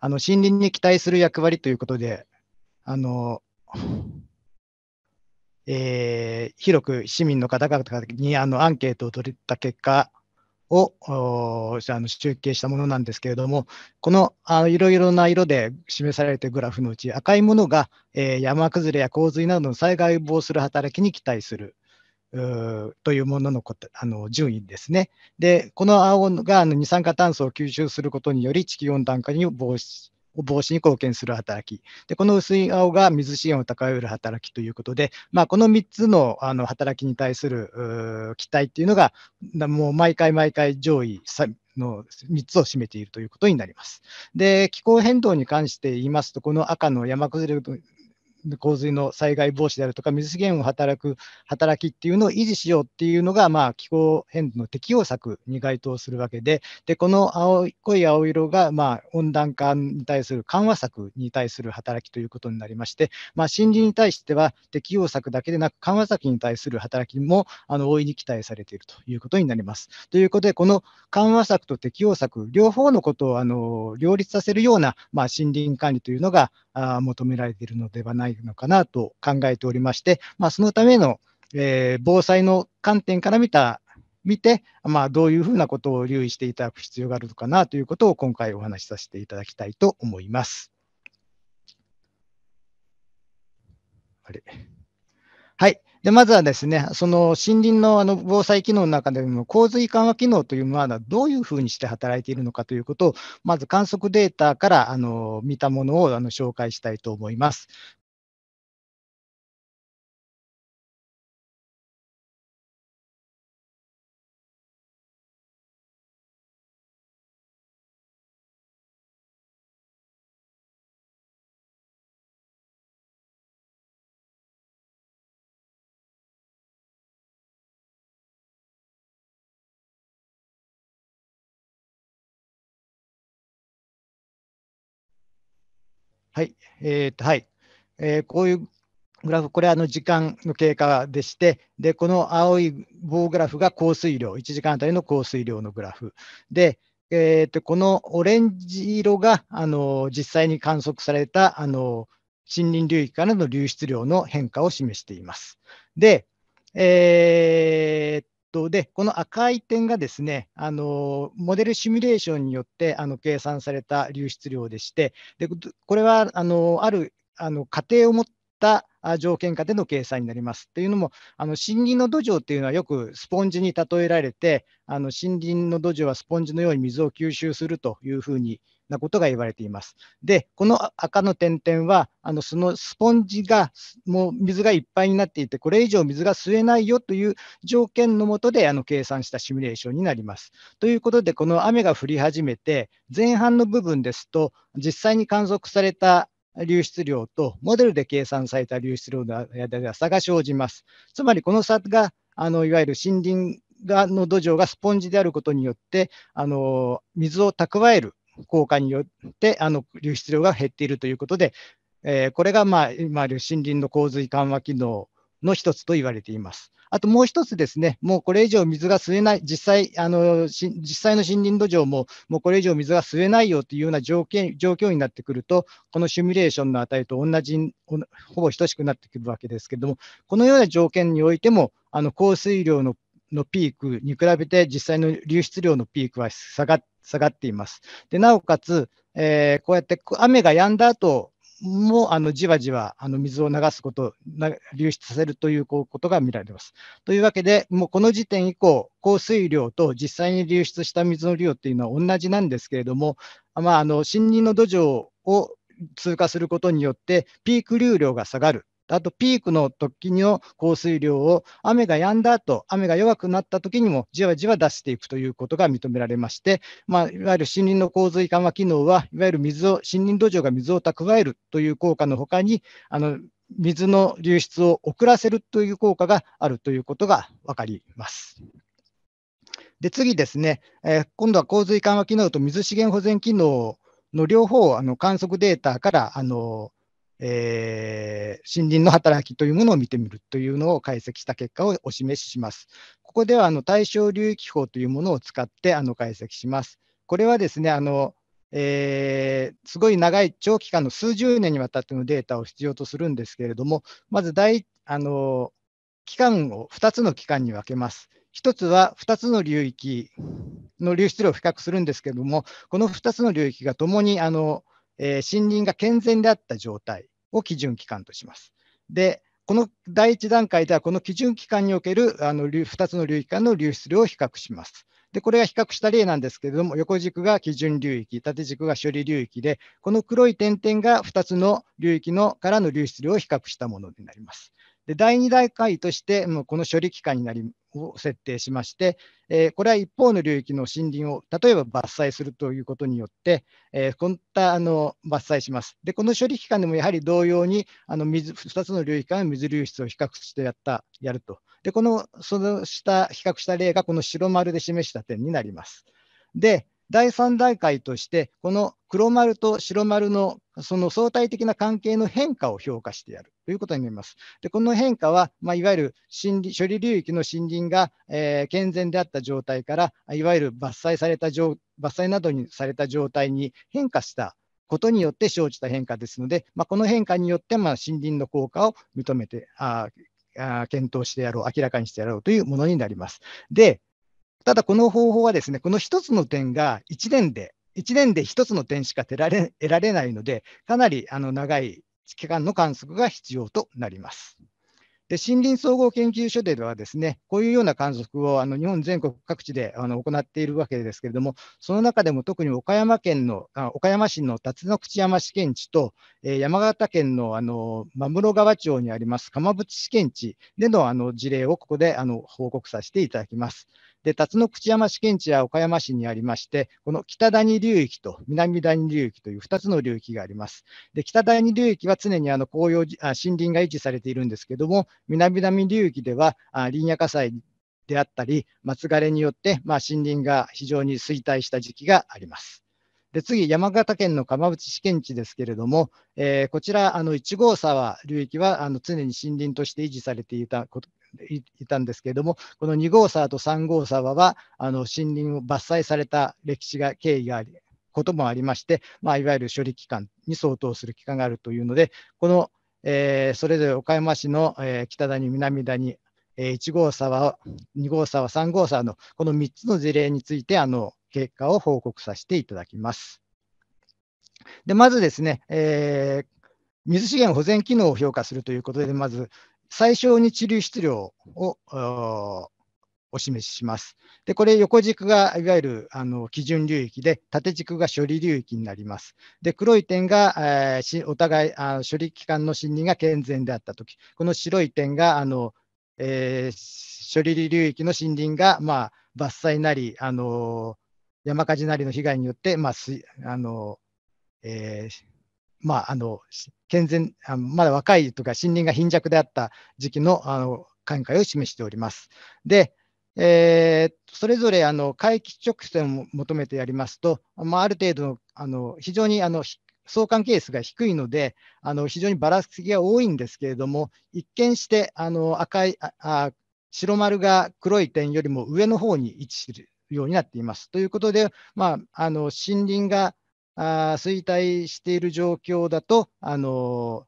あの森林に期待する役割ということで、あの、えー、広く市民の方々にあのアンケートを取った結果をあの集計したものなんですけれども、このあいろいろな色で示されているグラフのうち、赤いものが、えー、山崩れや洪水などの災害を防する働きに期待する。というもののことあの順位ですね。で、この青が二酸化炭素を吸収することにより地球温暖化に防止防止に貢献する働き。で、この薄い青が水資源を高める働きということで、まあ、この3つのあの働きに対する期待っていうのが、もう毎回毎回上位の3つを占めているということになります。で、気候変動に関して言いますと、この赤の山崩れ洪水の災害防止であるとか、水資源を働く働きっていうのを維持しようっていうのが、まあ、気候変動の適応策に該当するわけで、でこの青い濃い青色が、まあ、温暖化に対する緩和策に対する働きということになりまして、まあ、森林に対しては適応策だけでなく、緩和策に対する働きもあの大いに期待されているということになります。ということで、この緩和策と適応策、両方のことをあの両立させるような、まあ、森林管理というのが、あ求められているのではないのかなと考えておりまして、まあ、そのための、えー、防災の観点から見た見て、まあ、どういうふうなことを留意していただく必要があるのかなということを今回お話しさせていただきたいと思います。あれはい。で、まずはですね、その森林のあの防災機能の中でも洪水緩和機能というものはどういうふうにして働いているのかということを、まず観測データからあの見たものをあの紹介したいと思います。はい。えー、っと、はい。えー、こういうグラフ、これあの時間の経過でして、で、この青い棒グラフが降水量、1時間あたりの降水量のグラフ。で、えー、とこのオレンジ色があの実際に観測されたあの森林流域からの流出量の変化を示しています。で、えー、っトで、この赤い点がですね、あのモデルシミュレーションによってあの計算された流出量でして、でこれはあのあるあの仮定を持った条件下での計算になります。というのも、あの森林の土壌というのはよくスポンジに例えられて、あの森林の土壌はスポンジのように水を吸収するというふうになことが言われています。で、この赤の点々は、あのそのスポンジがもう水がいっぱいになっていて、これ以上水が吸えないよという条件のもとであの計算したシミュレーションになります。ということで、この雨が降り始めて、前半の部分ですと、実際に観測された流出量とモデルで計算された流出量の間では差が生じます。つまりこの差があのいわゆる森林がの土壌がスポンジであることによってあの水を蓄える効果によってあの流出量が減っているということで、えー、これが、まあ、今ある森林の洪水緩和機能の一つと言われています。あともう一つですね、もうこれ以上水が吸えない、実際あの実際の森林土壌も、もうこれ以上水が吸えないよというような条件状況になってくると、このシミュレーションの値と同じ、ほぼ等しくなってくるわけですけれども、このような条件においても、あの降水量ののピークに比べて、実際の流出量のピークは下がっ下がっています。でなおかつ、えー、こうやって雨が止んだ後もあのじわじわあの水を流すこと、流出させるということが見られます。というわけで、もうこの時点以降、降水量と実際に流出した水の量というのは同じなんですけれども、まあ、あの森林の土壌を通過することによって、ピーク流量が下がるあとピークの時の降水量を雨が止んだ後、雨が弱くなった時にもじわじわ出していくということが認められまして、まあ、いわゆる森林の洪水緩和機能は、いわゆる水を森林土壌が水を蓄えるという効果のほかに、あの水の流出を遅らせるという効果があるということが分かります。で次ですね、えー、今度は洪水緩和機能と水資源保全機能の両方をあの観測データからあのえー、森林の働きというものを見てみるというのを解析した結果をお示しします。ここではあの対象流域法というものを使ってあの解析します。これはですね、あのえー、すごい長い長期間の数十年にわたってのデータを必要とするんですけれども、まず第あの期間を2つの期間に分けます。1つは2つの流域の流出量を比較するんですけれども、この2つの流域がともにあのえー、森林が健全であった状態を基準期間とします。で、この第1段階では、この基準期間におけるあの2つの流域間の流出量を比較します。で、これが比較した例なんですけれども、横軸が基準流域、縦軸が処理流域で、この黒い点々が2つの流域のからの流出量を比較したものになります。で第2段階として、もうこの処理期間になりを設定しまして、えー、これは一方の領域の森林を例えば伐採するということによって、えー、こういったあの伐採します。で、この処理期間でもやはり同様にあの水2つの領域から水流出を比較してやったやると。で、このその下、比較した例がこの白丸で示した点になります。で、第3段階として、この黒丸と白丸のその相対的な関係の変化を評価してやるということになります。でこの変化は、まあ、いわゆる森林処理流域の森林が、えー、健全であった状態から、いわゆる伐採された伐採などにされた状態に変化したことによって生じた変化ですので、まあ、この変化によって、まあ、森林の効果を認めてああ、検討してやろう、明らかにしてやろうというものになります。で、ただこの方法はですね、この1つの点が1年で1年で1つの点しか得られ得られないので、かなりあの長い期間の観測が必要となります。で森林総合研究所ではですね、こういうような観測をあの日本全国各地であの行っているわけですけれども、その中でも特に岡山県の、あ岡山市の辰野口山試験地と、えー、山形県のあの真室川町にあります釜淵試験地でのあの事例をここであの報告させていただきます。で、辰野口山試験地は岡山市にありまして、この北谷流域と南谷流域という2つの流域があります。で、北谷流域は常にあの紅葉あ森林が維持されているんですけども、南谷流域ではあ林野火災であったり、松枯れによって、まあ、森林が非常に衰退した時期があります。で次、山形県の釜淵試験地ですけれども、えー、こちら、あの1号沢流域はあの常に森林として維持されていたこといたんですけれども、この2号沢と3号沢は、あの森林を伐採された歴史が、経緯があり、こともありまして、まあ、いわゆる処理期間に相当する期間があるというので、この、えー、それぞれ岡山市の、えー、北谷、南谷、えー、1号沢、2号沢、3号沢のこの3つの事例について、あの結果を報告させていただきます。でまずですね、えー、水資源保全機能を評価するということで、まず、最小日流質量をお示しします。で、これ横軸がいわゆるあの基準流域で、縦軸が処理流域になります。で、黒い点が、えー、お互いあ処理機関の森林が健全であったとき、この白い点があの、えー、処理流域の森林が、まあ、伐採なり、あのー、山火事なりの被害によって、まあすあのーえー、まあ、あの健全あのまだ若いとか森林が貧弱であった時期のあの見解を示しております。で、えー、それぞれあの回帰直線を求めてやりますと、まあ、ある程度のあの非常にあの相関係数が低いので、あの非常にばらつきが多いんですけれども、一見してあの赤いあ白丸が黒い点よりも上の方に位置するようになっています。ということで、まあ、あの森林があ衰退している状況だと、あの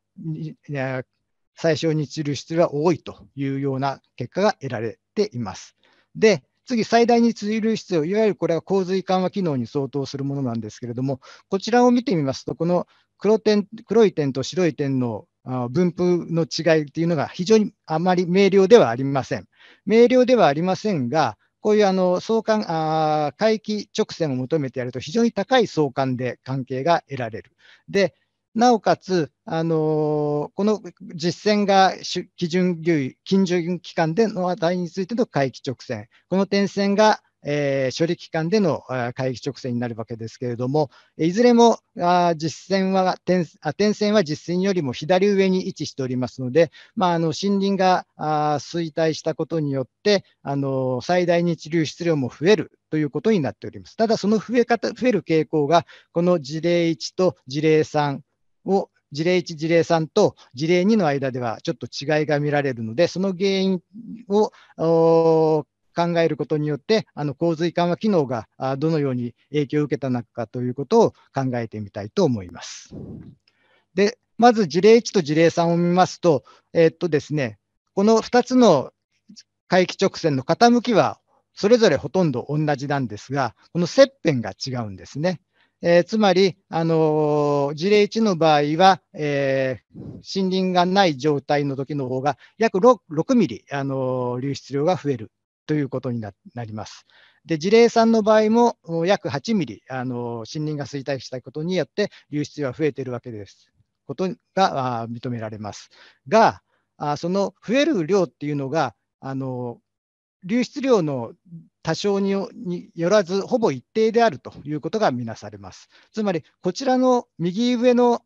最小に通る要が多いというような結果が得られています。で、次、最大に通流必要、いわゆるこれは洪水緩和機能に相当するものなんですけれども、こちらを見てみますと、この黒点黒い点と白い点の分布の違いというのが非常にあまり明瞭ではありません。明瞭ではありませんが、こういうあの相関あ回帰直線を求めてやると非常に高い相関で関係が得られる。でなおかつ、あのー、この実践が基準流域、近準期間での値についての回帰直線、この点線がえー、処理機関での会議直線になるわけですけれども、いずれもあ実線は点あ、点線は実線よりも左上に位置しておりますので、まあ、あの森林があ衰退したことによって、あの最大日流出量も増えるということになっております。ただ、その増え方増える傾向が、この事例1と事例3を事例1、事例3と事例2の間ではちょっと違いが見られるので、その原因を考えることによって、あの洪水緩和機能がどのように影響を受けたのかということを考えてみたいと思います。で、まず事例1と事例3を見ますと、えー、っとですね、この2つの回帰直線の傾きはそれぞれほとんど同じなんですが、この切片が違うんですね。えー、つまり、あのー、事例1の場合は、えー、森林がない状態の時の方が約 6, 6ミリ、あの流出量が増えるということになります。で事例3の場合も約8ミリあの森林が衰退したことによって流出は増えているわけです。ことが認められます。が、その増える量っていうのが、あの流出量の多少によらず、ほぼ一定であるということがみなされます。つまり、こちらの右上の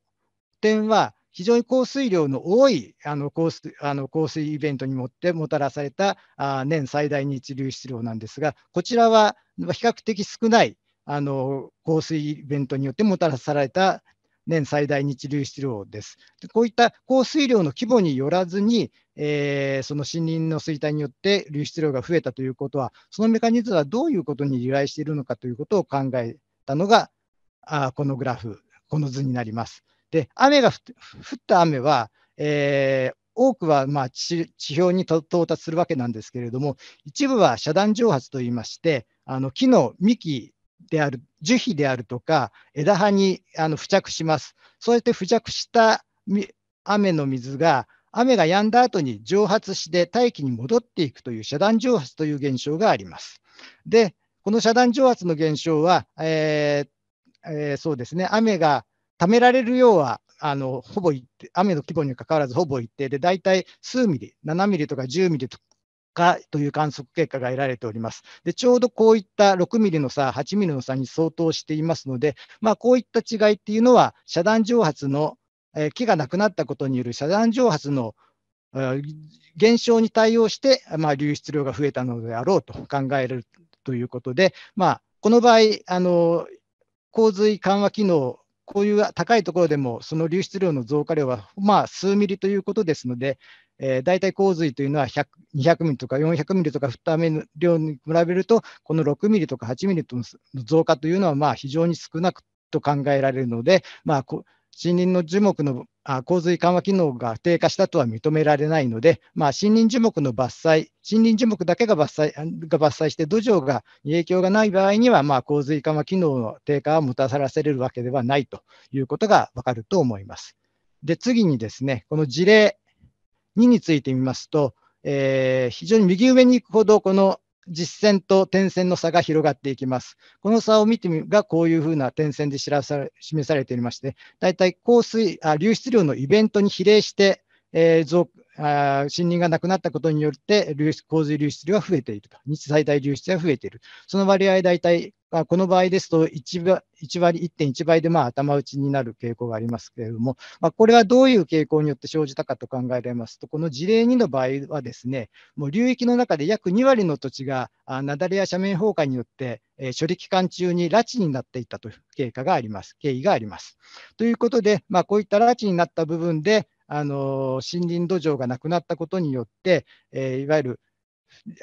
点は、非常に降水量の多いあの降水あの降水イベントにもってもたらされたあ年最大日流出量なんですが、こちらは比較的少ないあの降水イベントによってもたらされた年最大日流出量です。こういった降水量の規模によらずに、えー、その森林の衰退によって流出量が増えたということは、そのメカニズムはどういうことに由来しているのかということを考えたのが、あこのグラフ、この図になります。で、雨が降った雨は、えー、多くはまあ地表に到達するわけなんですけれども、一部は遮断蒸発といいまして、あの木の幹である、樹皮であるとか、枝葉にあの付着します。そうやって付着した雨の水が、雨が止んだ後に蒸発して大気に戻っていくという遮断蒸発という現象があります。で、この遮断蒸発の現象は、えーえー、そうですね、雨が貯められる量はあのほぼ一定、雨の規模にかかわらずほぼ一定で、大体数ミリ、7ミリとか10ミリとかという観測結果が得られております。でちょうどこういった6ミリの差、8ミリの差に相当していますので、まあ、こういった違いっていうのは、遮断蒸発の、えー、木がなくなったことによる遮断蒸発の減少に対応して、まあ、流出量が増えたのであろうと考えるということで、まあ、この場合あの、洪水緩和機能こういう高いところでも、その流出量の増加量は、まあ、数ミリということですので、えー、大体洪水というのは200ミリとか400ミリとか降った雨の量に比べると、この6ミリとか8ミリとの増加というのは、まあ、非常に少なくと考えられるので、まあこ森林の樹木の洪水緩和機能が低下したとは認められないので、まあ、森林樹木の伐採、森林樹木だけが伐採が伐採して土壌が影響がない場合には、まあ、洪水緩和機能の低下はもたらされるわけではないということがわかると思います。で次にですね、この事例2についてみますと、えー、非常に右上に行くほど、この実線と点線の差が広がっていきます。この差を見てみるが、こういうふうな点線で知らされ示されていまして、だいたい降水あ流出量のイベントに比例して、えー、増あ森林がなくなったことによって流出洪水流出量は増えていると、日最大流出が増えている、その割合、大体、あこの場合ですと1割、1割、1.1倍でまあ頭打ちになる傾向がありますけれども、まあ、これはどういう傾向によって生じたかと考えられますと、この事例2の場合はですね、もう流域の中で約2割の土地があ雪崩や斜面崩壊によって、え処理期間中に拉致になっていたという経過があります、経緯があります。ということで、まあ、こういった拉致になった部分で、あの森林土壌がなくなったことによって、えー、いわゆる森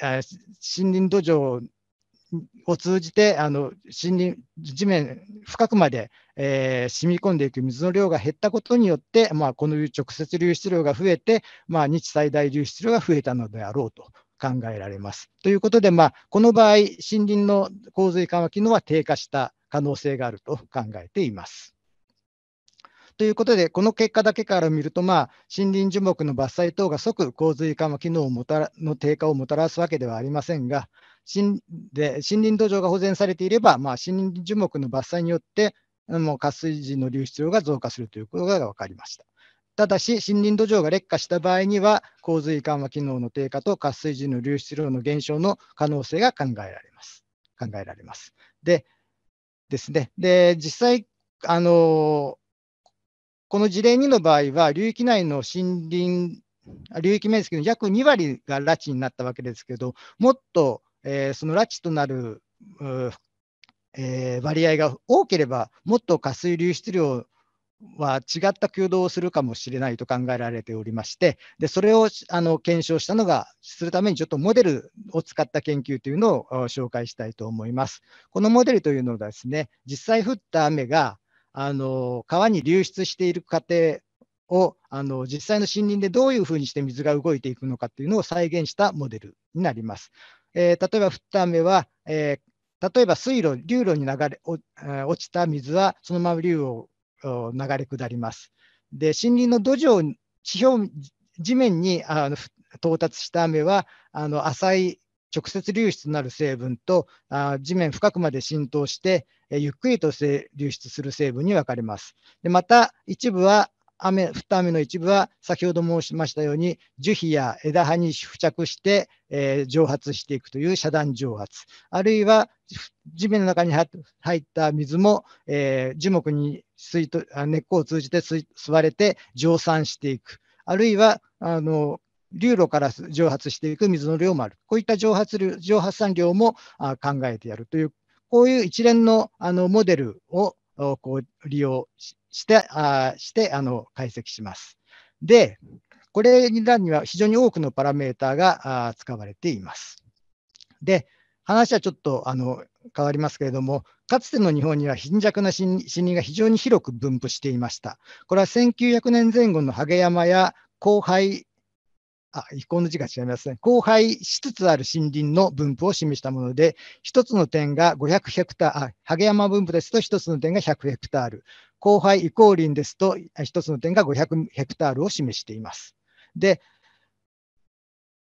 林土壌を通じてあの森林地面深くまで、えー、染み込んでいく水の量が減ったことによって、まあ、この直接流出量が増えて、まあ、日最大流出量が増えたのであろうと考えられます。ということで、まあ、この場合森林の洪水緩和機能は低下した可能性があると考えています。ということで、この結果だけから見ると、まあ、森林樹木の伐採等が即洪水化の機能をもたらの低下をもたらすわけではありませんが、森で森林土壌が保全されていれば、まあ、森林樹木の伐採によってもう活水時の流出量が増加するということが分かりました。ただし、森林土壌が劣化した場合には、洪水緩和機能の低下と活水時の流出量の減少の可能性が考えられます。考えられます。で、ですね、で実際、あのこの事例2の場合は、流域内の森林、流域面積の約2割が拉致になったわけですけど、もっと、えー、その拉致となる、えー、割合が多ければ、もっと下水流出量は違った挙動をするかもしれないと考えられておりまして、でそれをあの検証したのが、するためにちょっとモデルを使った研究というのを紹介したいと思います。このモデルというのはですね、実際降った雨があの川に流出している過程をあの実際の森林でどういうふうにして水が動いていくのかというのを再現したモデルになります。えー、例えば降った雨は、えー、例えば水路、流路に流れ落ちた水はそのまま流を流れ下ります。で森林の土壌地表地面にあの到達した雨はあの浅い直接流出なる成分とあ地面深くまで浸透して、えゆっくりと流出する成分に分かれます。でまた一部は雨降った雨の一部は先ほど申しましたように樹皮や枝葉に付着して、えー、蒸発していくという遮断蒸発あるいは地面の中に入った水も、えー、樹木に水と根っこを通じて吸われて蒸散していくあるいはあの流路から蒸発していく水の量もある。こういった蒸発量蒸発産量も考えてやるという、こういう一連のあのモデルをこう利用してあしてあの解析します。で、これらには非常に多くのパラメーターが使われています。で、話はちょっとあの変わりますけれども、かつての日本には貧弱な森林が非常に広く分布していました。これは1900年前後のハ山や荒廃あ、遺恨の字が違いますね。荒廃しつつある森林の分布を示したもので、一つの点が500ヘクタール、萩山分布ですと一つの点が100ヘクタール、荒廃ーリンですと一つの点が500ヘクタールを示しています。で、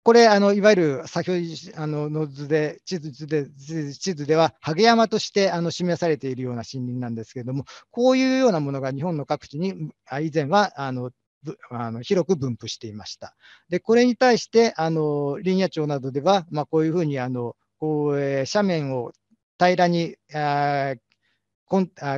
これ、あのいわゆる先ほどあのの図で地図で、地図では、ハゲ山としてあの示されているような森林なんですけれども、こういうようなものが日本の各地に以前はあのあの広く分布していました。でこれに対してあの林野町などでは、まあ、こういうふうにあのこう、えー、斜面を平らにあ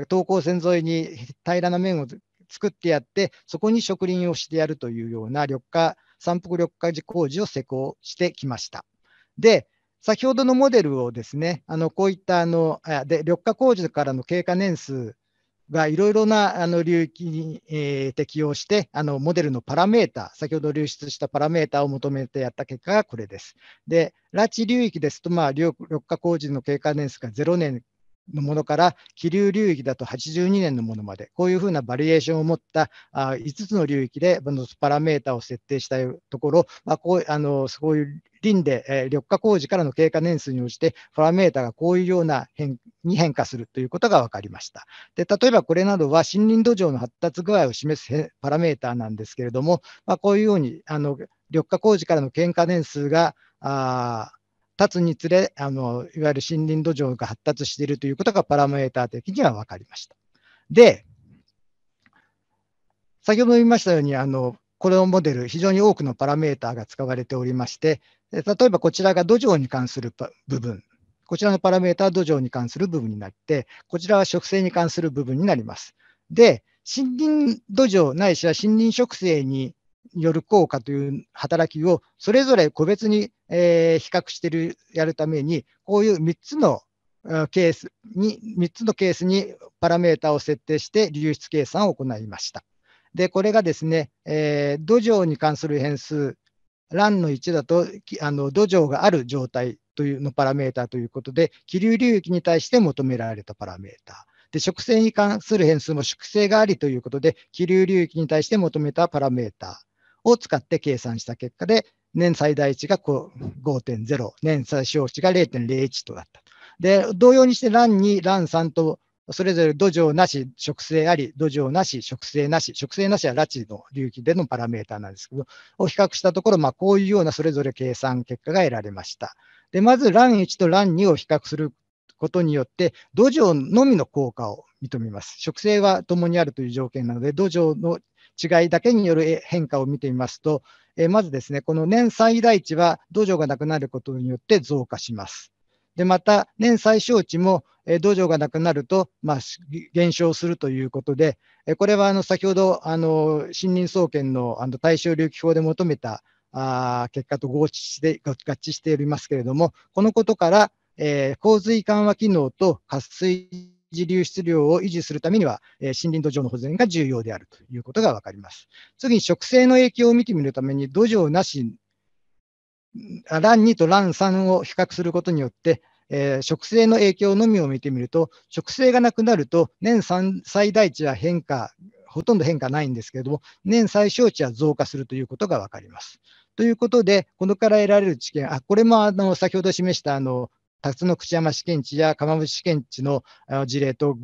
等高線沿いに平らな面を作ってやってそこに植林をしてやるというような緑化山腹緑化工事を施工してきました。で先ほどのモデルをですね、あのこういったあので緑化工事からの経過年数がいろいろなあの領域に、えー、適用してあの、モデルのパラメータ、先ほど流出したパラメータを求めてやった結果がこれです。で、拉致流域ですと、まあ、緑化工事の経過年数が0年のものから、気流流域だと82年のものまで、こういうふうなバリエーションを持ったあ5つの流域でパラメータを設定したところ、まあ、こうあのそういう輪で、えー、緑化工事からの経過年数に応じて、パラメータがこういうような変に変化するということが分かりました。で例えばこれなどは森林土壌の発達具合を示すパラメータなんですけれども、まあ、こういうようにあの緑化工事からの経過年数があ立つにつれあの、いわゆる森林土壌が発達しているということがパラメータ的には分かりました。で、先ほど言いましたように、あのこのモデル、非常に多くのパラメーターが使われておりまして、例えばこちらが土壌に関する部分、こちらのパラメータは土壌に関する部分になって、こちらは植生に関する部分になります。で、森林土壌ないしは森林植生による効果という働きをそれぞれ個別に、え比較してるやるために、こういう3つのケースに、3つのケースにパラメータを設定して流出計算を行いました。で、これがですね、えー、土壌に関する変数、ンの1だとあの土壌がある状態というのパラメータということで、気流流域に対して求められたパラメータ。で、植生に関する変数も粛清がありということで、気流流域に対して求めたパラメータを使って計算した結果で、年最大値が5.0、年最小値が0.01となった。で、同様にして欄2、欄3とそれぞれ土壌なし、植生あり、土壌なし、植生なし、植生なしは拉致の流域でのパラメーターなんですけど、を比較したところ、まあ、こういうようなそれぞれ計算結果が得られました。で、まず、ラン1とラン2を比較することによって、土壌のみの効果を認めます。植生は共にあるという条件なので、土壌の違いだけによる変化を見てみますと、えまずですね、この年最大値は土壌がなくなることによって増加します。で、また、年最小値もえ土壌がなくなると、まあ、減少するということで、えこれはあの先ほどあの森林総研のあの対象流域法で求めたあ結果と合致して合致しておりますけれども、このことから、えー、洪水緩和機能と渇水時流出量を維持するためには、えー、森林土壌の保全が重要であるということが分かります。次に植生の影響を見てみるために、土壌なし、ラン2とラン3を比較することによって、えー、植生の影響のみを見てみると、植生がなくなると、年最大値は変化、ほとんど変化ないんですけれども、年最小値は増加するということが分かります。ということで、このから得られる知見、あこれもあの先ほど示したあの辰野口山試験地や釜虫試験地の事例と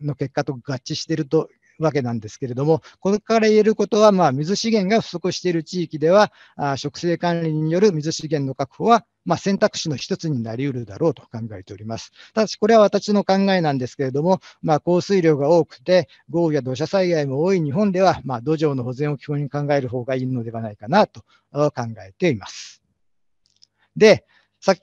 の結果と合致しているとわけなんですけれども、これから言えることは、まあ、水資源が不足している地域では、あ植生管理による水資源の確保はまあ、選択肢の一つになりうるだろうと考えております。ただし、これは私の考えなんですけれども、まあ、降水量が多くて、豪雨や土砂災害も多い日本では、まあ、土壌の保全を基本に考える方がいいのではないかなと考えています。で、さ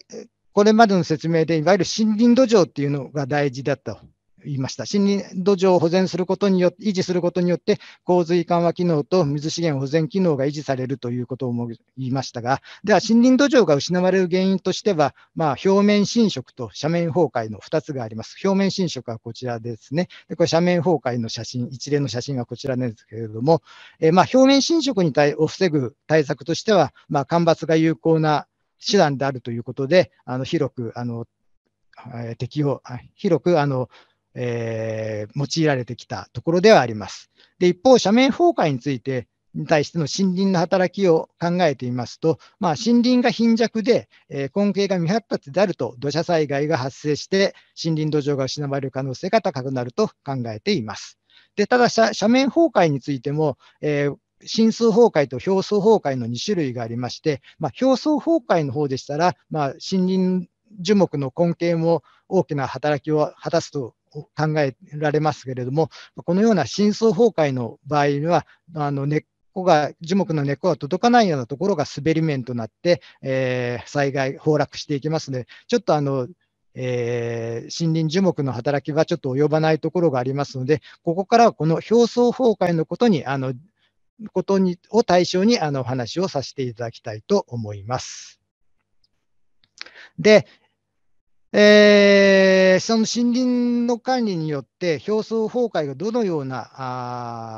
これまでの説明で、いわゆる森林土壌っていうのが大事だと言いました。森林土壌を保全することによって、維持することによって、洪水緩和機能と水資源保全機能が維持されるということをも言いましたが、では森林土壌が失われる原因としては、まあ、表面侵食と斜面崩壊の2つがあります。表面侵食はこちらですね。でこれ斜面崩壊の写真、一連の写真がこちらですけれども、えー、まあ、表面侵食に対を防ぐ対策としては、まあ、干ばつが有効な手段であるということで、あの広くあの適用、広くあのえー、用いられてきたところではあります。で一方、斜面崩壊について、に対しての森林の働きを考えてみますと、まあ、森林が貧弱で、えー、根茎が未発達であると土砂災害が発生して森林土壌が失われる可能性が高くなると考えています。でただ斜面崩壊についても、えー浸水崩壊と表層崩壊の2種類がありまして、まあ、表層崩壊の方でしたら、まあ、森林樹木の根茎も大きな働きを果たすと考えられますけれども、このような深層崩壊の場合には、あの根っこが、樹木の根っこが届かないようなところが滑り面となって、えー、災害、崩落していきますので、ちょっとあの、えー、森林樹木の働きはちょっと及ばないところがありますので、ここからはこの表層崩壊のことに、あの、ことにを対象にあの話をさせていただきたいと思います。で、えー、その森林の管理によって表層崩壊がどのような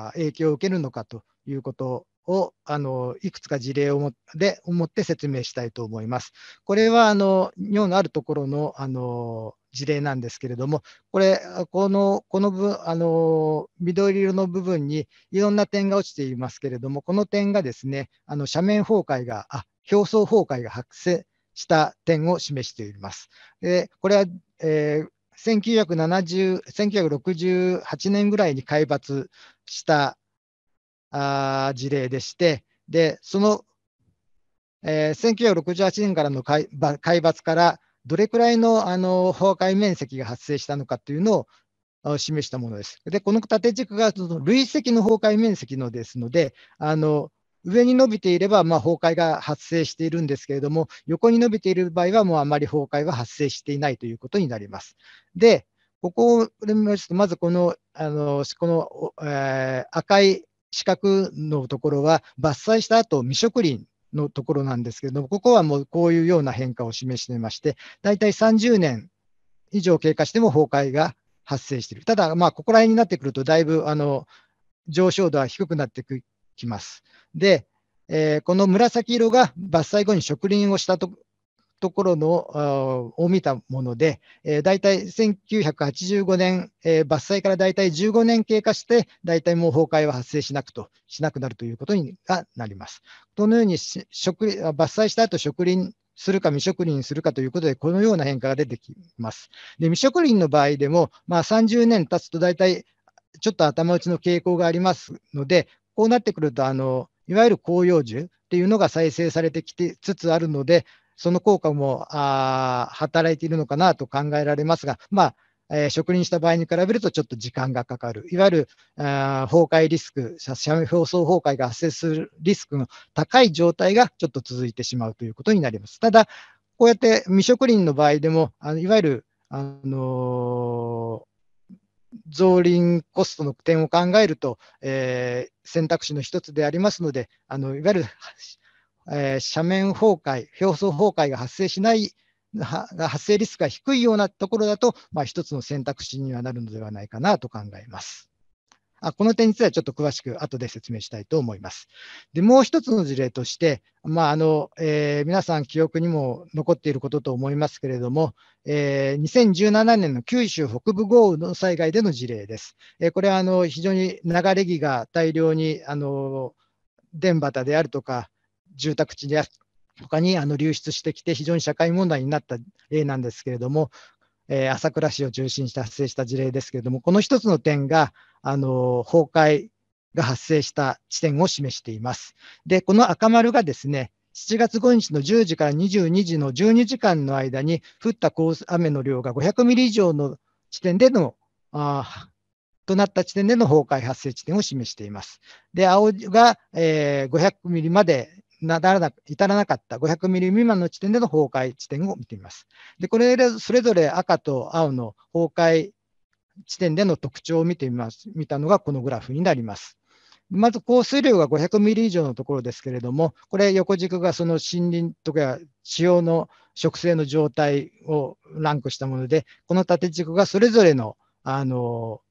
あ影響を受けるのかということをあのいくつか事例をもで思って説明したいと思います。これはあの日本のあるところのあの事例なんですけれども、これ、このこの分あの緑色の部分にいろんな点が落ちていますけれども、この点がですね、あの斜面崩壊が、あ表層崩壊が発生した点を示してります。でこれは、えー1 9 6 8年ぐらいに海抜したあ事例でして、でその、えー、1968年からの海抜からどれくらいのあの崩壊面積が発生したのかというのを示したものです。で、この縦軸が累積の崩壊面積のですので、あの上に伸びていれば、まあ、崩壊が発生しているんですけれども、横に伸びている場合は、もうあまり崩壊は発生していないということになります。で、ここで見ますと、まずこのあのこの、えー、赤い四角のところは、伐採した後未植林のところなんですけれども、ここはもうこういうような変化を示していまして、大体30年以上経過しても崩壊が発生している。ただ、まあ、ここら辺になってくると、だいぶあの上昇度は低くなってくきます。で、えー、この紫色が伐採後に植林をしたとところのを見たもので、えー、大体1985年、えー、伐採から大体15年経過して、大体もう崩壊は発生しなくとしなくなるということにがなります。このように伐採した後植林するか未植林するかということで、このような変化が出てきます。で未植林の場合でも、まあ、30年経つと大体ちょっと頭打ちの傾向がありますので、こうなってくると、あのいわゆる広葉樹っていうのが再生されてきてつつあるので、その効果もあ働いているのかなと考えられますが、まあ、えー、植林した場合に比べるとちょっと時間がかかる。いわゆるあ崩壊リスク、表層崩壊が発生するリスクの高い状態がちょっと続いてしまうということになります。ただ、こうやって未植林の場合でも、あのいわゆる、あのー増輪コストの点を考えると、えー、選択肢の一つでありますので、あのいわゆる、えー、斜面崩壊、表層崩壊が発生しない発生リスクが低いようなところだと、まあ、一つの選択肢にはなるのではないかなと考えます。あこの点についてはちょっと詳しく後で説明したいと思います。で、もう一つの事例として、まああのえー、皆さん記憶にも残っていることと思いますけれども、えー、2017年の九州北部豪雨の災害での事例です。えー、これはあの非常に流れ木が大量にあの電波であるとか、住宅地であるとかにあの流出してきて、非常に社会問題になった例なんですけれども、えー、朝倉市を中心に発生した事例ですけれども、この一つの点が、あの崩壊が発生した地点を示しています。で、この赤丸がですね、7月5日の10時から22時の12時間の間に降った雨の量が500ミリ以上の地点でのあとなった地点での崩壊発生地点を示しています。で、青が、えー、500ミリまでならな至らなかった500ミリ未満の地点での崩壊地点を見てみます。で、これそれぞれ赤と青の崩壊地点での特徴を見てみます、見たのがこのグラフになります。まず降水量が500ミリ以上のところですけれども、これ横軸がその森林とか塩の植生の状態をランクしたもので、この縦軸がそれぞれのあの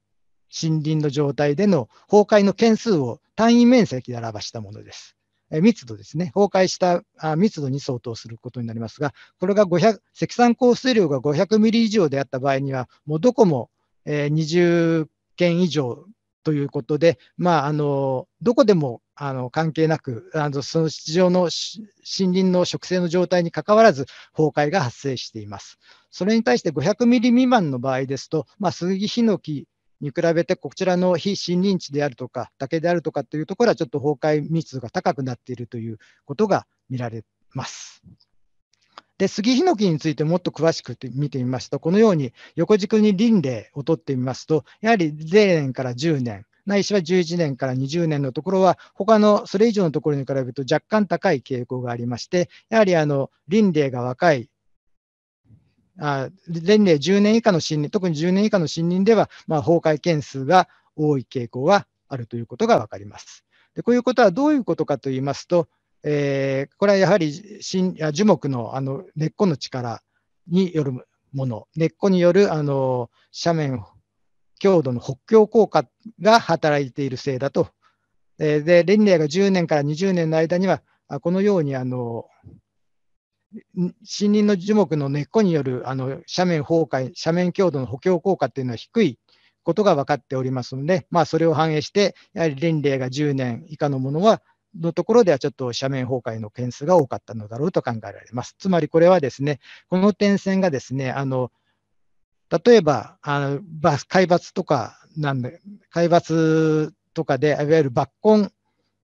森林の状態での崩壊の件数を単位面積で表したものです。密度ですね、崩壊した密度に相当することになりますが、これが500積算降水量が500ミリ以上であった場合には、もうどこも20件以上ということで、まあ、あのどこでもあの関係なく、あのその地上の森林の植生の状態にかかわらず崩壊が発生しています。それに対して500ミリ未満の場合ですと、まあ、スギヒノキに比べて、こちらの非森林地であるとか、だけであるとかというところは、ちょっと崩壊密度が高くなっているということが見られます。で、杉ヒノキについてもっと詳しく見てみますと、このように横軸に輪廻を取ってみますと、やはり0年から10年、ないしは11年から20年のところは、他のそれ以上のところに比べると若干高い傾向がありまして、やはりあの林例が若いあ連令10年以下の森林、特に10年以下の森林では、まあ、崩壊件数が多い傾向はあるということが分かります。でこういうことはどういうことかと言いますと、えー、これはやはり新樹木のあの根っこの力によるもの、根っこによるあの斜面強度の北強効果が働いているせいだと。で、レンレアが10年から20年の間には、このようにあの森林の樹木の根っこによるあの斜面崩壊、斜面強度の補強効果っていうのは低いことが分かっておりますので、まあ、それを反映して、やはり年齢が10年以下のものは、のところではちょっと斜面崩壊の件数が多かったのだろうと考えられます。つまりこれはですね、この点線がですね、あの例えばあの海抜とかなんで、海抜とかで、いわゆる抜根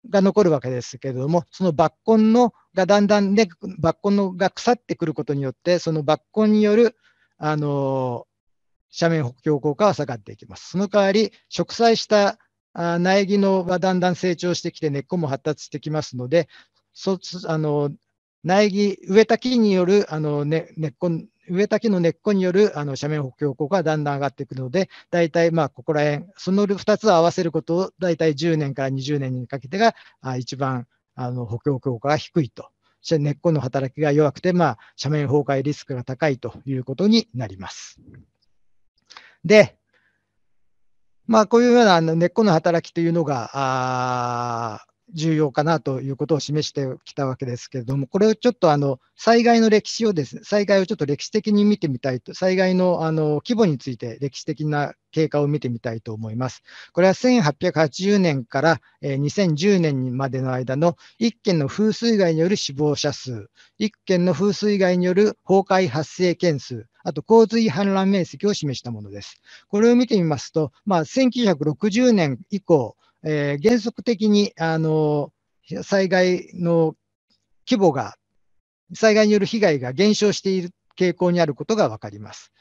が残るわけですけれども、その抜根のがだんだんね、抜根のが腐ってくることによって、その抜根による、あの斜面補強効果は下がっていきます。その代わり、植栽した苗木のがだんだん成長してきて、根っこも発達してきますので、そあの苗木、植えた木によるあの、ね、根っこ植えけの根っこによるあの斜面補強効果がだんだん上がっていくので、大体まあここら辺、その2つを合わせることを大体10年から20年にかけてが一番あの補強効果が低いと。そ根っこの働きが弱くて、まあ、斜面崩壊リスクが高いということになります。で、まあ、こういうような根っこの働きというのが、重要かなということを示してきたわけですけれども、これをちょっとあの災害の歴史をですね、災害をちょっと歴史的に見てみたいと、災害のあの規模について歴史的な経過を見てみたいと思います。これは1880年から2010年までの間の1件の風水害による死亡者数、1件の風水害による崩壊発生件数、あと洪水氾濫面積を示したものです。これを見てみますと、まあ、1960年以降、えー、原則的にあの災害の規模が、災害による被害が減少している傾向にあることが分かります。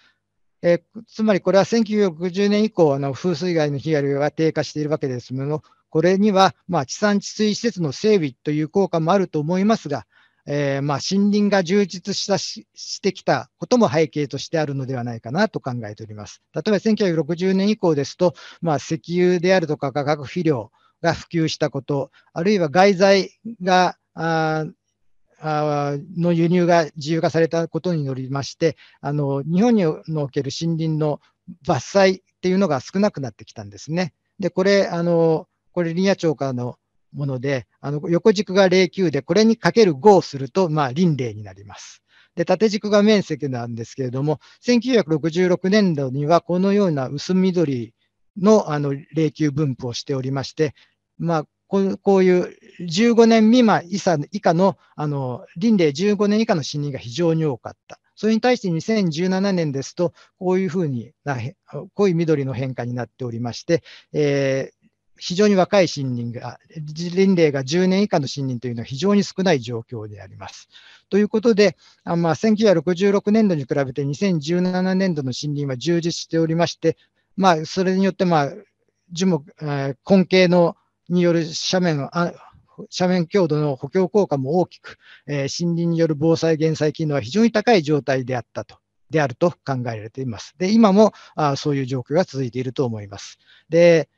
えー、つまりこれは1960年以降、あの風水害の被害が低下しているわけですもの、これには、まあ、地産地水施設の整備という効果もあると思いますが、えー、まあ森林が充実したししてきたことも背景としてあるのではないかなと考えております。例えば1960年以降ですと、まあ、石油であるとか化学肥料が普及したこと、あるいは外材がああの輸入が自由化されたことによりましてあの、日本における森林の伐採っていうのが少なくなってきたんですね。で、これ、あのこれ林野庁からのもので、あの横軸が09で、これにかける5をすると、まあ、輪霊になります。で、縦軸が面積なんですけれども、1966年度にはこのような薄緑のあの霊球分布をしておりまして、まあ、こういう15年未満以下の、あの、輪霊15年以下の死人が非常に多かった。それに対して2017年ですと、こういうふうにな、濃い緑の変化になっておりまして、えー、非常に若い森林が、林齢が10年以下の森林というのは非常に少ない状況であります。ということで、あまあ、1966年度に比べて2017年度の森林は充実しておりまして、まあ、それによって、まあ、樹木、えー、根茎のによる斜面あ、斜面強度の補強効果も大きく、えー、森林による防災減災機能は非常に高い状態であったと。であると考えられています。で、今もあそういう状況が続いていると思います。で、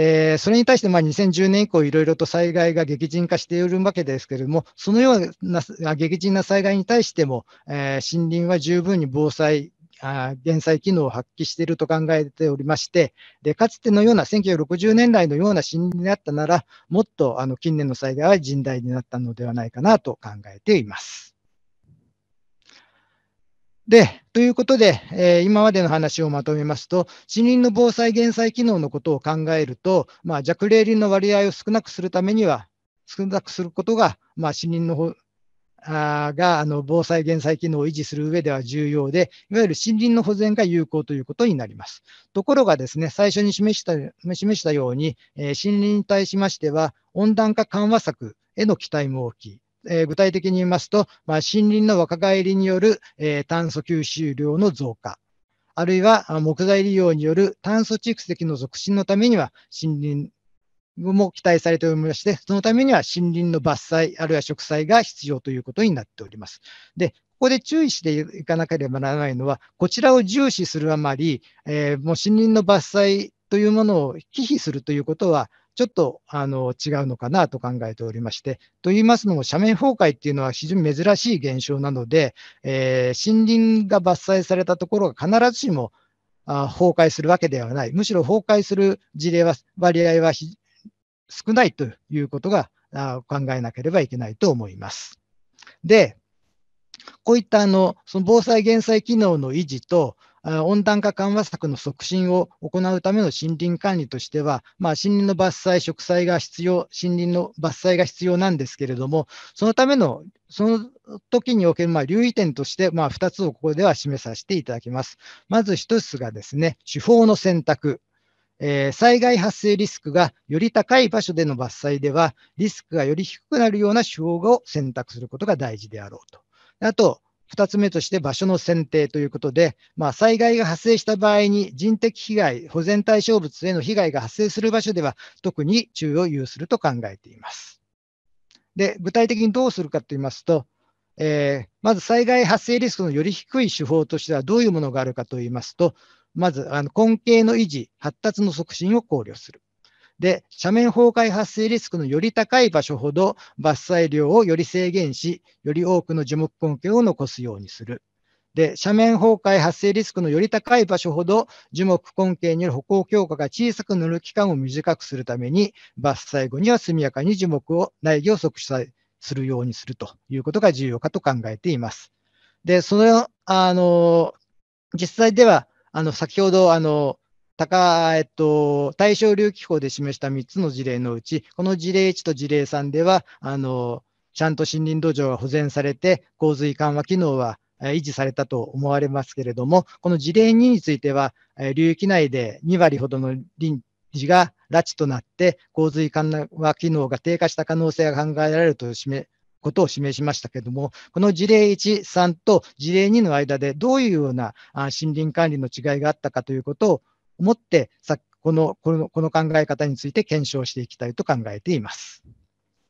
えー、それに対してまあ2010年以降、いろいろと災害が激甚化しているわけですけれども、そのような激甚な災害に対しても、えー、森林は十分に防災減災機能を発揮していると考えておりまして、でかつてのような1960年代のような森林であったなら、もっとあの近年の災害は甚大になったのではないかなと考えています。で、ということで、えー、今までの話をまとめますと、森林の防災減災機能のことを考えると、まあ、弱冷林の割合を少なくするためには、少なくすることが、まあ、森林のあがあの防災・減災機能を維持する上では重要で、いわゆる森林の保全が有効ということになります。ところがですね、最初に示した示したように、えー、森林に対しましては、温暖化緩和策への期待も大きい。えー、具体的に言いますと、まあ、森林の若返りによる、えー、炭素吸収量の増加、あるいは木材利用による炭素蓄積の促進のためには森林も期待されておりまして、そのためには森林の伐採、あるいは植栽が必要ということになっております。で、ここで注意していかなければならないのは、こちらを重視するあまり、えー、もう森林の伐採というものを忌避するということは、ちょっとあの違うのかなと考えておりまして、と言いますのも、斜面崩壊っていうのは非常に珍しい現象なので、えー、森林が伐採されたところが必ずしもあ崩壊するわけではない、むしろ崩壊する事例は、割合は少ないということがあ考えなければいけないと思います。で、こういったあのその防災・減災機能の維持と、温暖化緩和策の促進を行うための森林管理としては、まあ、森林の伐採、植栽が必要、森林の伐採が必要なんですけれども、そのための、その時におけるまあ留意点として、まあ、2つをここでは示させていただきます。まず1つがですね、手法の選択。えー、災害発生リスクがより高い場所での伐採では、リスクがより低くなるような手法を選択することが大事であろうと。あと、2つ目として場所の選定ということで、まあ、災害が発生した場合に人的被害、保全対象物への被害が発生する場所では特に注意を有すると考えています。で、具体的にどうするかといいますと、えー、まず災害発生リスクのより低い手法としてはどういうものがあるかと言いますと、まずあの根茎の維持、発達の促進を考慮する。で、斜面崩壊発生リスクのより高い場所ほど伐採量をより制限し、より多くの樹木根拠を残すようにする。で、斜面崩壊発生リスクのより高い場所ほど樹木根拠による歩行強化が小さく塗る期間を短くするために、伐採後には速やかに樹木を、苗木を促進するようにするということが重要かと考えています。で、その、あの、実際では、あの、先ほど、あの、高、えっと、対象流域法で示した3つの事例のうち、この事例1と事例3では、あの、ちゃんと森林土壌が保全されて、洪水緩和機能は維持されたと思われますけれども、この事例2については、流域内で2割ほどの林地が拉致となって、洪水緩和機能が低下した可能性が考えられると示ことを示しましたけれども、この事例1、3と事例2の間でどういうような森林管理の違いがあったかということを思って、さこのこのこの考え方について検証していきたいと考えています。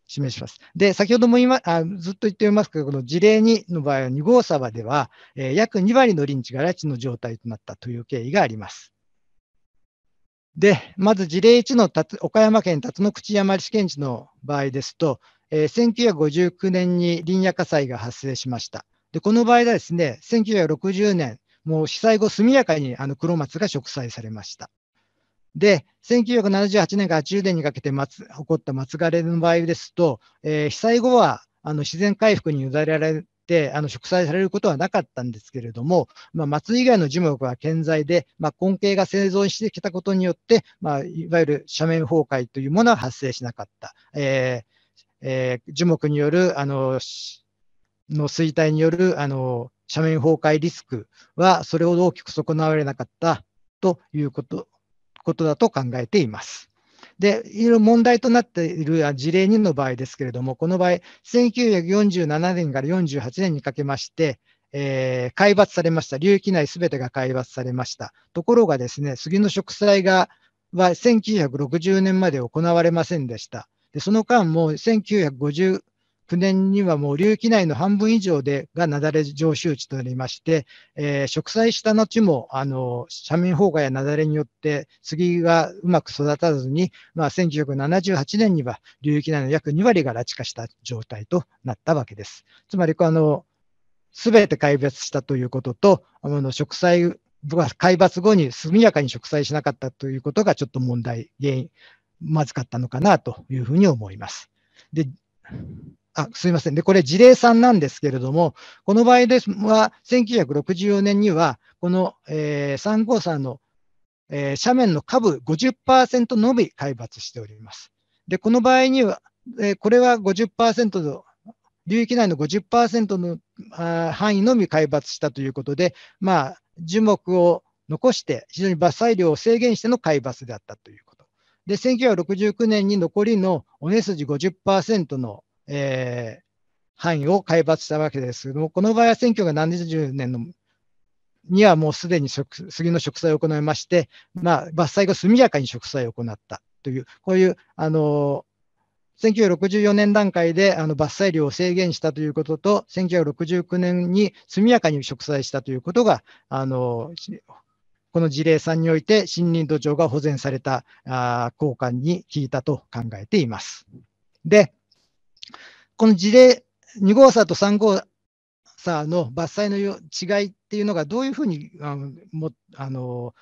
示します。で、先ほども言いま、あずっと言っておりますけど、この事例2の場合は2号沢では、えー、約2割のリンチが拉致の状態となったという経緯があります。で、まず事例1の岡山県辰野口山市県地の場合ですと、えー、1959年に林野火災が発生しました。で、この場合はですね、1960年、もう被災後速やかにあの黒松が植栽されました。で、1978年から10年にかけて松起こった松枯れの場合ですと、えー、被災後はあの自然回復に委ねられて、あの植栽されることはなかったんですけれども、まあ、松以外の樹木は健在で、まあ、根茎が生存してきたことによって、まあ、いわゆる斜面崩壊というものは発生しなかった。えーえー、樹木によるあのの衰退によるあの斜面崩壊リスクはそれほど大きく損なわれなかったということことだと考えています。で、いろいろ問題となっている事例2の場合ですけれども、この場合、1947年から48年にかけまして、えー、海抜されました。流域内すべてが海抜されました。ところがですね、杉の植栽がは1960年まで行われませんでした。でその間も1950 9年にはもう流域内の半分以上でが雪崩常習地となりまして、えー、植栽した後も、あの、斜面崩壊や雪崩によって杉がうまく育たずに、まあ、1978年には流域内の約2割が拉致化した状態となったわけです。つまり、この、すべて壊滅したということと、あの、植栽、僕は海抜後に速やかに植栽しなかったということがちょっと問題、原因、まずかったのかなというふうに思います。で、あすみません。で、これ事例さんなんですけれども、この場合ですは、1964年には、この、えー、3号山の、えー、斜面の下部50%のみ海抜しております。で、この場合には、えー、これは50%の、流域内の50%のあ範囲のみ海抜したということで、まあ、樹木を残して、非常に伐採量を制限しての海抜であったということ。で、1969年に残りの尾根筋50%のえー、範囲を海抜したわけですけども、この場合は1970年のにはもうすでに杉の植栽を行いまして、まあ、伐採が速やかに植栽を行ったという、こういう、あの1964年段階であの伐採量を制限したということと、1969年に速やかに植栽したということが、あのこの事例3において森林土壌が保全されたあ交換に効いたと考えています。で、この事例、2号差と3号差の伐採の違いっていうのがどういうふうにあのもあの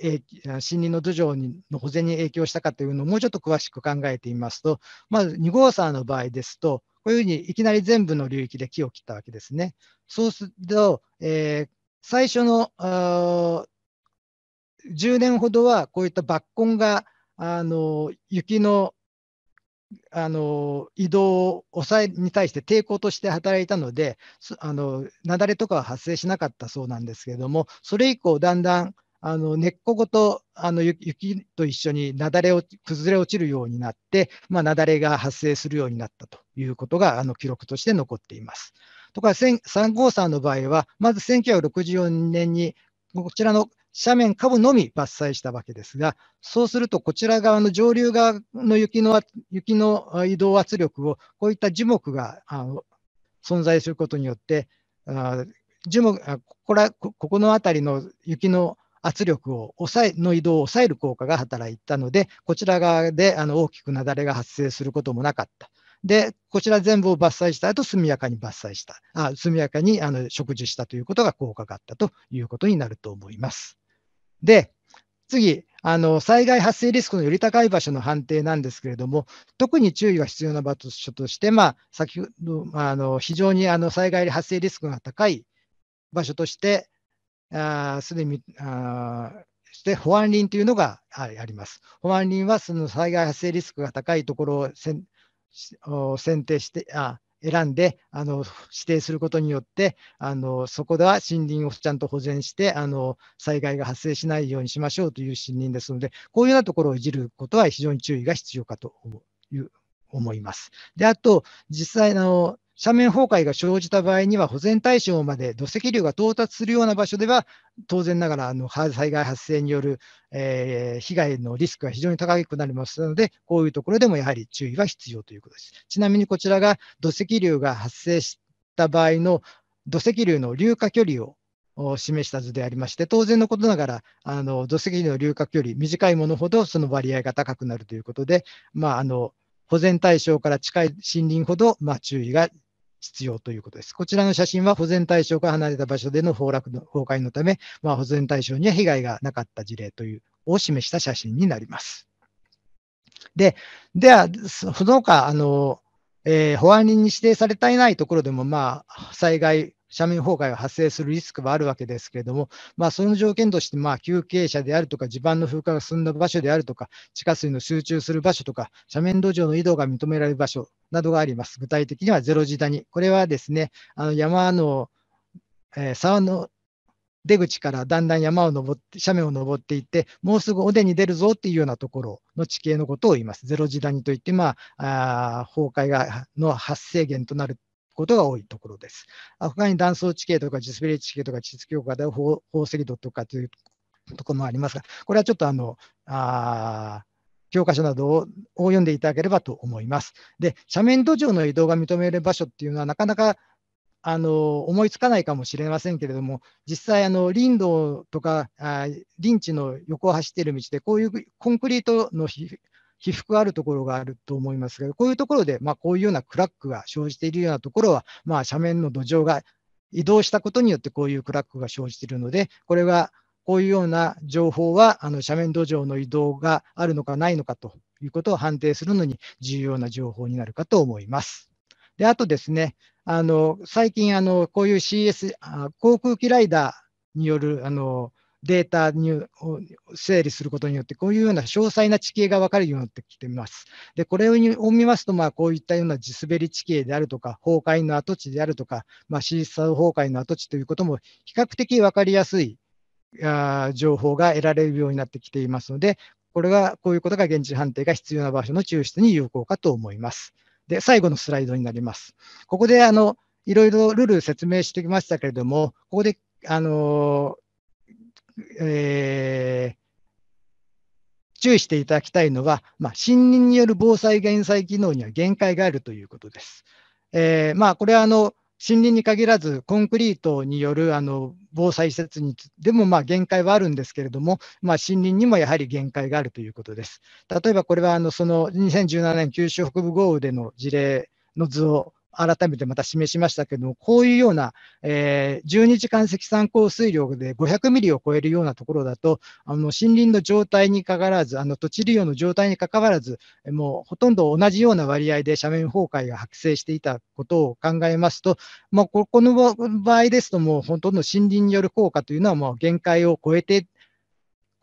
森林の土壌にの保全に影響したかというのをもうちょっと詳しく考えてみますと、まず2号沢の場合ですと、こういうふうにいきなり全部の流域で木を切ったわけですね。そうすると、えー、最初の10年ほどはこういった抜根があの雪のあの移動抑えに対して抵抗として働いたのであの雪崩とかは発生しなかったそうなんですけれどもそれ以降だんだんあの根っこごとあの雪と一緒に雪崩を崩れ落ちるようになって、まあ、雪崩が発生するようになったということがあの記録として残っています。とか3号さんの場合はまず1964年にこちらの斜面下部のみ伐採したわけですが、そうするとこちら側の上流側の雪の雪の移動圧力をこういった樹木が存在することによって、あ樹木ここらここの辺りの雪の圧力を抑えの移動を抑える効果が働いたので、こちら側であの大きく雪崩が発生することもなかった。で、こちら全部を伐採した後、速やかに伐採した、あ速やかにあの植樹したということが効果があったということになると思います。で、次、あの災害発生リスクのより高い場所の判定なんですけれども、特に注意が必要な場所として、まあ、先ほどあの非常にあの災害発生リスクが高い場所として、すでにあして保安林というのがあります。保安林はその災害発生リスクが高いところを選定して、あ選んであの指定することによってあの、そこでは森林をちゃんと保全してあの、災害が発生しないようにしましょうという森林ですので、こういうようなところをいじることは非常に注意が必要かという思います。であと、実際の斜面崩壊が生じた場合には、保全対象まで土石流が到達するような場所では、当然ながらあの災害発生による、えー、被害のリスクが非常に高くなりますので、こういうところでもやはり注意は必要ということです。ちなみにこちらが土石流が発生した場合の土石流の流下距離を示した図でありまして、当然のことながら、あの土石流の流下距離、短いものほどその割合が高くなるということで、まあ、あの保全対象から近い森林ほど、まあ、注意が必要ということです。こちらの写真は保全対象から離れた場所での崩落の崩壊のため、まあ、保全対象には被害がなかった事例というを示した写真になります。で、では、その他、あの、えー、保安人に指定されていないところでも、まあ、災害斜面崩壊が発生するリスクはあるわけですけれども、まあ、その条件として、まあ、休憩者であるとか、地盤の風化が進んだ場所であるとか、地下水の集中する場所とか、斜面土壌の移動が認められる場所などがあります。具体的にはゼロ地谷。これはですね、あの山の、えー、沢の出口からだんだん山を登って斜面を登っていってもうすぐ尾根に出るぞっていうようなところの地形のことを言います。ゼロ地谷といって、まあ、あ崩壊がの発生源となることが多いところです。他に断層地形とか地ベリ地形とか地質強化で宝石土とかというところもありますが、これはちょっとあの、あ教科書などを読んでいただければと思います。で、斜面土壌の移動が認める場所っていうのはなかなかあの思いつかないかもしれませんけれども、実際、あの林道とかあ林地の横を走っている道で、こういうコンクリートの起伏あるところがあると思いますが、こういうところで、まあ、こういうようなクラックが生じているようなところは、まあ、斜面の土壌が移動したことによってこういうクラックが生じているので、これはこういうような情報はあの斜面土壌の移動があるのかないのかということを判定するのに重要な情報になるかと思います。であとですね、あの最近あのこういう CS、航空機ライダーによるあのデータに整理することによって、こういうような詳細な地形が分かるようになってきています。で、これを見ますと、まあ、こういったような地滑り地形であるとか、崩壊の跡地であるとか、まあ、シーサー崩壊の跡地ということも、比較的分かりやすい情報が得られるようになってきていますので、これはこういうことが現地判定が必要な場所の抽出に有効かと思います。で、最後のスライドになります。ここで、あの、いろいろルール説明してきましたけれども、ここで、あのーえー注意していただきたいのは、まあ、森林による防災・減災機能には限界があるということです。えーまあ、これはあの森林に限らず、コンクリートによるあの防災施設にでもまあ限界はあるんですけれども、まあ、森林にもやはり限界があるということです。例えばこれはあのその2017年九州北部豪雨での事例の図を改めてまた示しましたけども、こういうような、えー、12時間積算降水量で500ミリを超えるようなところだと、あの森林の状態にかかわらず、あの土地利用の状態にかかわらず、もうほとんど同じような割合で斜面崩壊が発生していたことを考えますと、まあ、ここの場合ですと、もうほとんど森林による効果というのはもう限界を超えて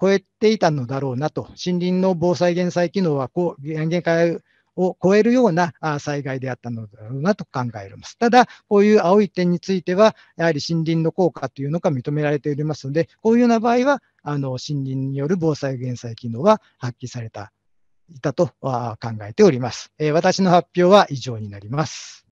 超えていたのだろうなと、森林の防災減災機能はこう限界を超えるような災害であったのだろうなと考えます。ただ、こういう青い点については、やはり森林の効果というのが認められておりますので、こういうような場合は、あの森林による防災減災機能は発揮された、いたと考えております。え私の発表は以上になります。